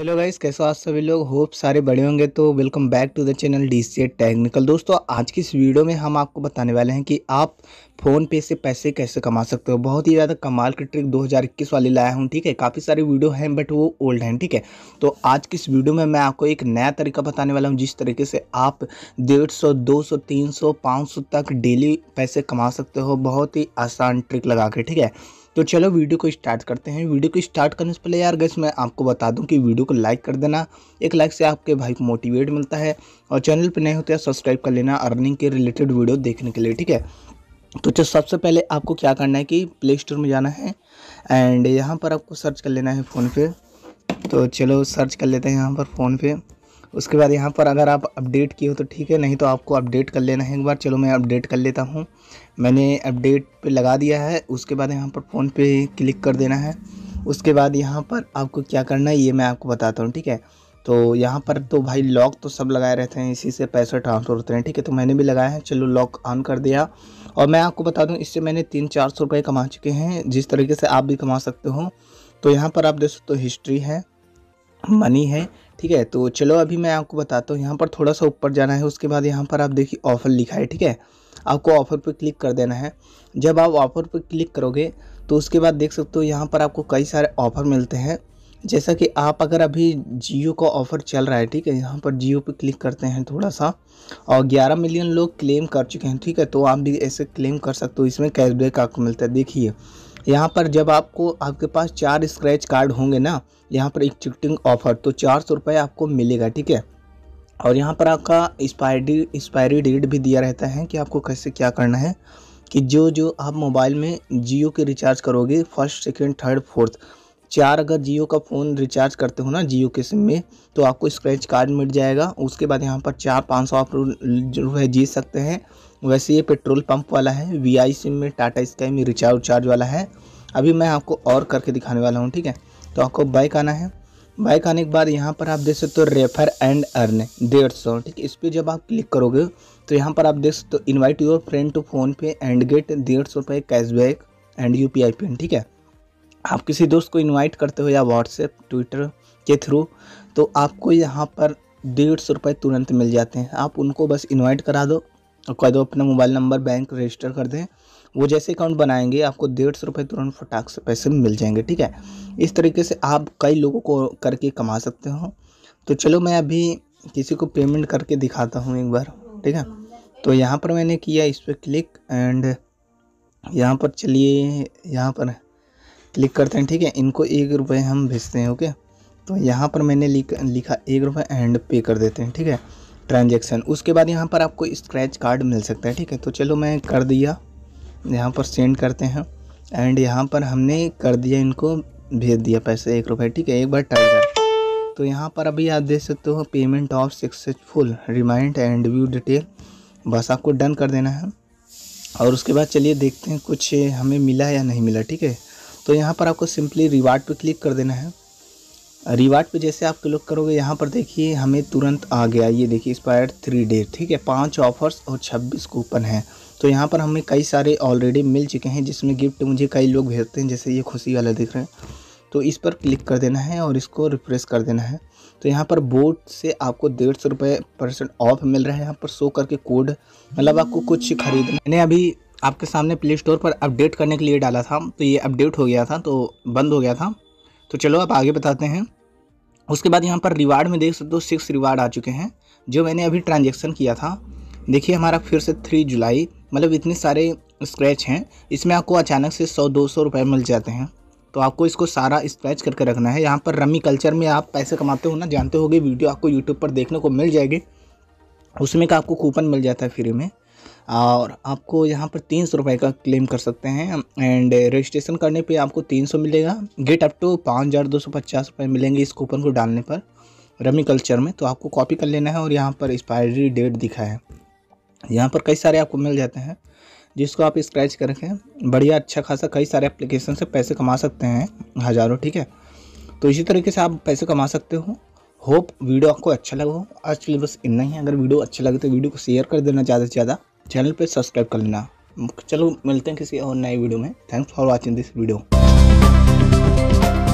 hello guys कैसे हो आप सभी लोग होप सारे बड़े होंगे तो welcome back to the channel D C technical दोस्तों आज की इस वीडियो में हम आपको बताने वाले हैं कि आप फ़ोन पे से पैसे कैसे कमा सकते हो बहुत ही ज़्यादा कमाल की ट्रिक 2021 वाली लाया हूँ ठीक है काफ़ी सारी वीडियो हैं बट वो ओल्ड हैं ठीक है तो आज की इस वीडियो में मैं आपको एक नया तरीका बताने वाला हूँ जिस तरीके से आप डेढ़ सौ दो सौ तीन सौ पाँच सौ तक डेली पैसे कमा सकते हो बहुत ही आसान ट्रिक लगा के ठीक है तो चलो वीडियो को स्टार्ट करते हैं वीडियो को स्टार्ट करने से पहले यार गैस मैं आपको बता दूं कि वीडियो को लाइक कर देना एक लाइक से आपके भाई को मोटिवेट मिलता है और चैनल पर नए होते हैं सब्सक्राइब कर लेना अर्निंग के रिलेटेड वीडियो देखने के लिए ठीक है तो चलो सबसे पहले आपको क्या करना है कि प्ले स्टोर में जाना है एंड यहाँ पर आपको सर्च कर लेना है फ़ोन पे तो चलो सर्च कर लेते हैं यहाँ पर फ़ोन पे उसके बाद यहाँ पर अगर आप अपडेट किए हो तो ठीक है नहीं तो आपको अपडेट कर लेना है एक बार चलो मैं अपडेट कर लेता हूँ मैंने अपडेट पे लगा दिया है उसके बाद यहाँ पर फ़ोन पे क्लिक कर देना है उसके बाद यहाँ पर आपको क्या करना है ये मैं आपको बताता हूँ ठीक है तो यहाँ पर तो भाई लॉक तो सब लगाए रहते हैं इसी से पैसे ट्रांसफ़र होते हैं ठीक है तो मैंने भी लगाया है चलो लॉक ऑन कर दिया और मैं आपको बता दूँ इससे मैंने तीन चार सौ रुपये कमा चुके हैं जिस तरीके से आप भी कमा सकते हो तो यहाँ पर आप देख सकते हो हिस्ट्री है मनी है ठीक है तो चलो अभी मैं आपको बताता हूँ यहाँ पर थोड़ा सा ऊपर जाना है उसके बाद यहाँ पर आप देखिए ऑफ़र लिखा है ठीक है आपको ऑफ़र पर क्लिक कर देना है जब आप ऑफ़र पर क्लिक करोगे तो उसके बाद देख सकते हो यहाँ पर आपको कई सारे ऑफ़र मिलते हैं जैसा कि आप अगर अभी जियो का ऑफ़र चल रहा है ठीक है यहाँ पर जियो पे क्लिक करते हैं थोड़ा सा और 11 मिलियन लोग क्लेम कर चुके हैं ठीक है तो आप भी ऐसे क्लेम कर सकते हो इसमें कैशबैक आपको मिलता है देखिए यहाँ पर जब आपको आपके पास चार स्क्रैच कार्ड होंगे ना यहाँ पर एक चिटिंग ऑफर तो चार सौ रुपये आपको मिलेगा ठीक है और यहाँ पर आपका एक्सपायरी एक्सपायरी डेट भी दिया रहता है कि आपको कैसे क्या करना है कि जो जो आप मोबाइल में जियो के रिचार्ज करोगे फर्स्ट सेकेंड थर्ड फोर्थ चार अगर जियो का फ़ोन रिचार्ज करते हो ना जियो के सिम में तो आपको स्क्रैच कार्ड मिल जाएगा उसके बाद यहाँ पर चार पाँच सौ आप रुपये जीत सकते हैं वैसे ये पेट्रोल पंप वाला है वी आई सिम में टाटा स्काई में रिचार्ज चार्ज वाला है अभी मैं आपको और करके दिखाने वाला हूँ ठीक है तो आपको बाइक आना है बाइक आने के बाद यहाँ पर आप देख सकते हो रेफर एंड अर्न डेढ़ सौ ठीक है इस पर जब आप क्लिक करोगे तो यहाँ पर आप देख सकते हो invite your friend to PhonePe and get डेढ़ सौ रुपये cashback and U P I PIN ठीक है आप किसी दोस्त को इनवाइट करते हो या व्हाट्सएप ट्विटर के थ्रू तो आपको यहाँ पर डेढ़ सौ रुपये तुरंत मिल जाते हैं आप उनको बस इन्वाइट करा दो और कह दो अपना मोबाइल नंबर बैंक रजिस्टर कर दें वो जैसे अकाउंट बनाएंगे आपको डेढ़ सौ रुपये तुरंत फटाक से पैसे मिल जाएंगे ठीक है इस तरीके से आप कई लोगों को करके कमा सकते हो तो चलो मैं अभी किसी को पेमेंट करके दिखाता हूँ एक बार ठीक है तो यहाँ पर मैंने किया इस पर क्लिक एंड यहाँ पर चलिए यहाँ पर क्लिक करते हैं ठीक है इनको एक रुपये हम भेजते हैं ओके तो यहाँ पर मैंने लिख, लिखा एक रुपये एंड पे कर देते हैं ठीक है ट्रांजेक्शन उसके बाद यहाँ पर आपको स्क्रैच कार्ड मिल सकता है ठीक है तो चलो मैं कर दिया यहाँ पर सेंड करते हैं एंड यहाँ पर हमने कर दिया इनको भेज दिया पैसे एक रुपये ठीक है एक बार ट्राई कर तो यहाँ पर अभी आप देख सकते हो payment of successful remind and view detail बस आपको डन कर देना है और उसके बाद चलिए देखते हैं कुछ हमें मिला या नहीं मिला ठीक है तो यहाँ पर आपको सिंपली रिवार्ड पर क्लिक कर देना है रिवार्ड पे जैसे आप क्लिक करोगे यहाँ पर देखिए हमें तुरंत आ गया ये देखिए एक्सपायर थ्री डे ठीक है पांच ऑफर्स और छब्बीस कूपन हैं तो यहाँ पर हमें कई सारे ऑलरेडी मिल चुके हैं जिसमें गिफ्ट मुझे कई लोग भेजते हैं जैसे ये खुशी वाला दिख रहे हैं तो इस पर क्लिक कर देना है और इसको रिफ्रेश कर देना है तो यहाँ पर बोट से आपको डेढ़ सौ रुपये परसेंट ऑफ मिल रहा है यहाँ पर शो करके कोड मतलब आपको कुछ खरीदना मैंने अभी आपके सामने प्ले स्टोर पर अपडेट करने के लिए डाला था तो ये अपडेट हो गया था तो बंद हो गया था तो चलो आप आगे बताते हैं उसके बाद यहाँ पर रिवार्ड में देख सकते हो सिक्स रिवार्ड आ चुके हैं जो मैंने अभी ट्रांजेक्शन किया था देखिए हमारा फिर से थ्री जुलाई मतलब इतने सारे स्क्रैच हैं इसमें आपको अचानक से सौ दो सौ रुपये मिल जाते हैं तो आपको इसको सारा स्क्रैच करके रखना है यहाँ पर रमी कल्चर में आप पैसे कमाते हो ना जानते होगे वीडियो आपको यूट्यूब पर देखने को मिल जाएगी उसमें का आपको कूपन मिल जाता है फ्री में और आपको यहाँ पर तीन सौ रुपये का क्लेम कर सकते हैं एंड रजिस्ट्रेशन करने पे आपको तीन सौ मिलेगा गेट अप टू पाँच हज़ार दो सौ पचास रुपये मिलेंगे इस कूपन को डालने पर रमी कल्चर में तो आपको कॉपी कर लेना है और यहाँ पर एक्सपायरी डेट दिखा है यहाँ पर कई सारे आपको मिल जाते हैं जिसको आप स्क्रैच कर रखें बढ़िया अच्छा खासा कई सारे एप्लीकेशन से पैसे कमा सकते हैं हज़ारों ठीक है तो इसी तरीके से आप पैसे कमा सकते हो होप वीडियो आपको अच्छा लगा हो आज के लिए बस इतना ही अगर वीडियो अच्छा लगे तो वीडियो को शेयर कर देना ज़्यादा से ज़्यादा चैनल पर सब्सक्राइब कर लेना चलो मिलते हैं किसी और नए वीडियो में thanks for watching this video